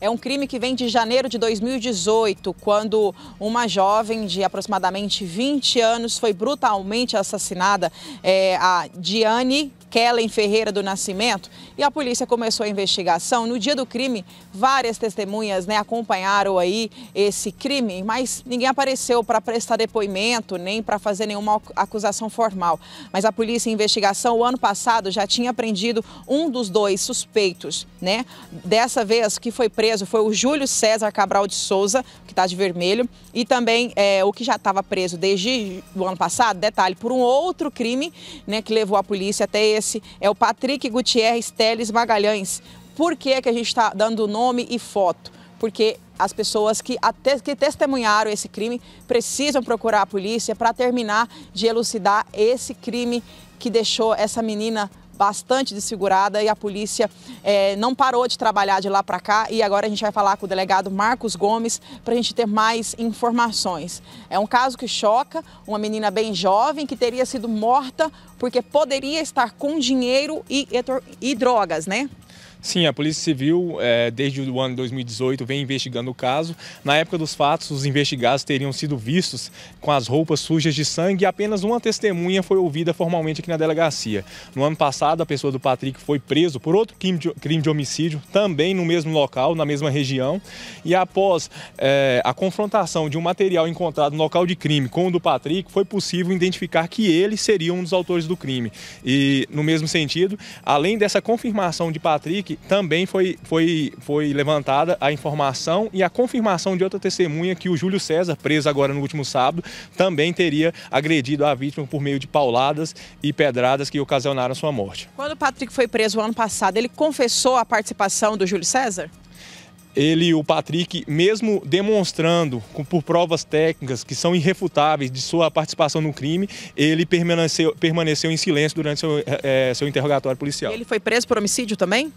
É um crime que vem de janeiro de 2018, quando uma jovem de aproximadamente 20 anos foi brutalmente assassinada, é, a Diane Kellen Ferreira do Nascimento, e a polícia começou a investigação. No dia do crime, várias testemunhas né, acompanharam aí esse crime, mas ninguém apareceu para prestar depoimento nem para fazer nenhuma acusação formal. Mas a polícia em investigação, o ano passado, já tinha prendido um dos dois suspeitos, né? Dessa vez que foi preso preso foi o Júlio César Cabral de Souza, que está de vermelho, e também é, o que já estava preso desde o ano passado, detalhe, por um outro crime né, que levou a polícia até esse, é o Patrick Gutierrez Teles Magalhães. Por que, que a gente está dando nome e foto? Porque as pessoas que, até, que testemunharam esse crime precisam procurar a polícia para terminar de elucidar esse crime que deixou essa menina bastante desfigurada e a polícia é, não parou de trabalhar de lá para cá. E agora a gente vai falar com o delegado Marcos Gomes para a gente ter mais informações. É um caso que choca uma menina bem jovem que teria sido morta porque poderia estar com dinheiro e, e drogas, né? Sim, a Polícia Civil, é, desde o ano 2018, vem investigando o caso. Na época dos fatos, os investigados teriam sido vistos com as roupas sujas de sangue e apenas uma testemunha foi ouvida formalmente aqui na delegacia. No ano passado, a pessoa do Patrick foi preso por outro crime de, crime de homicídio, também no mesmo local, na mesma região. E após é, a confrontação de um material encontrado no local de crime com o do Patrick, foi possível identificar que ele seria um dos autores do crime. E, no mesmo sentido, além dessa confirmação de Patrick, também foi, foi, foi levantada a informação e a confirmação de outra testemunha que o Júlio César, preso agora no último sábado, também teria agredido a vítima por meio de pauladas e pedradas que ocasionaram sua morte. Quando o Patrick foi preso ano passado, ele confessou a participação do Júlio César? ele, o Patrick, mesmo demonstrando por provas técnicas que são irrefutáveis de sua participação no crime, ele permaneceu, permaneceu em silêncio durante seu, é, seu interrogatório policial. Ele foi preso por homicídio também?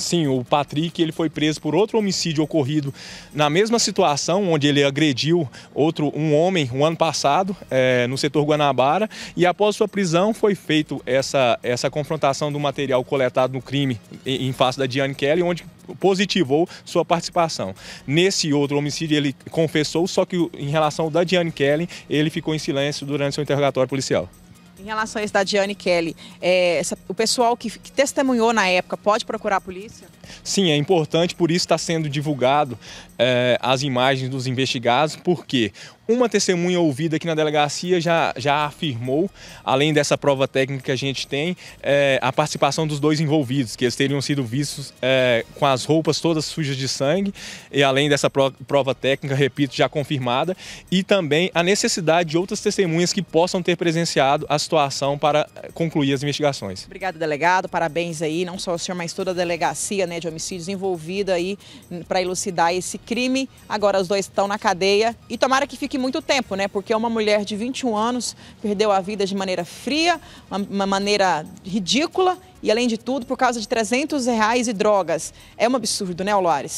Sim, o Patrick ele foi preso por outro homicídio ocorrido na mesma situação, onde ele agrediu outro um homem um ano passado é, no setor Guanabara. E após sua prisão foi feito essa, essa confrontação do material coletado no crime em, em face da Diane Kelly, onde positivou sua participação. Nesse outro homicídio ele confessou, só que em relação ao da Diane Kelly ele ficou em silêncio durante seu interrogatório policial. Em relação a isso da Diane Kelly, é, essa, o pessoal que, que, testemunhou na época pode procurar a polícia? Sim, é importante, por isso está sendo divulgado é, as imagens dos investigados, porque uma testemunha ouvida aqui na delegacia já, já afirmou, além dessa prova técnica que a gente tem, é, a participação dos dois envolvidos, que eles teriam sido vistos é, com as roupas todas sujas de sangue, e além dessa prova técnica, repito, já confirmada, e também a necessidade de outras testemunhas que possam ter presenciado as situação para eh, concluir as investigações. Obrigado, delegado. Parabéns aí, não só o senhor, mas toda a delegacia né, de homicídios envolvida aí para elucidar esse crime. Agora os dois estão na cadeia e tomara que fique muito tempo, né? Porque uma mulher de 21 anos perdeu a vida de maneira fria, uma maneira ridícula e, além de tudo, por causa de 300 reais e drogas. É um absurdo, né, Olares?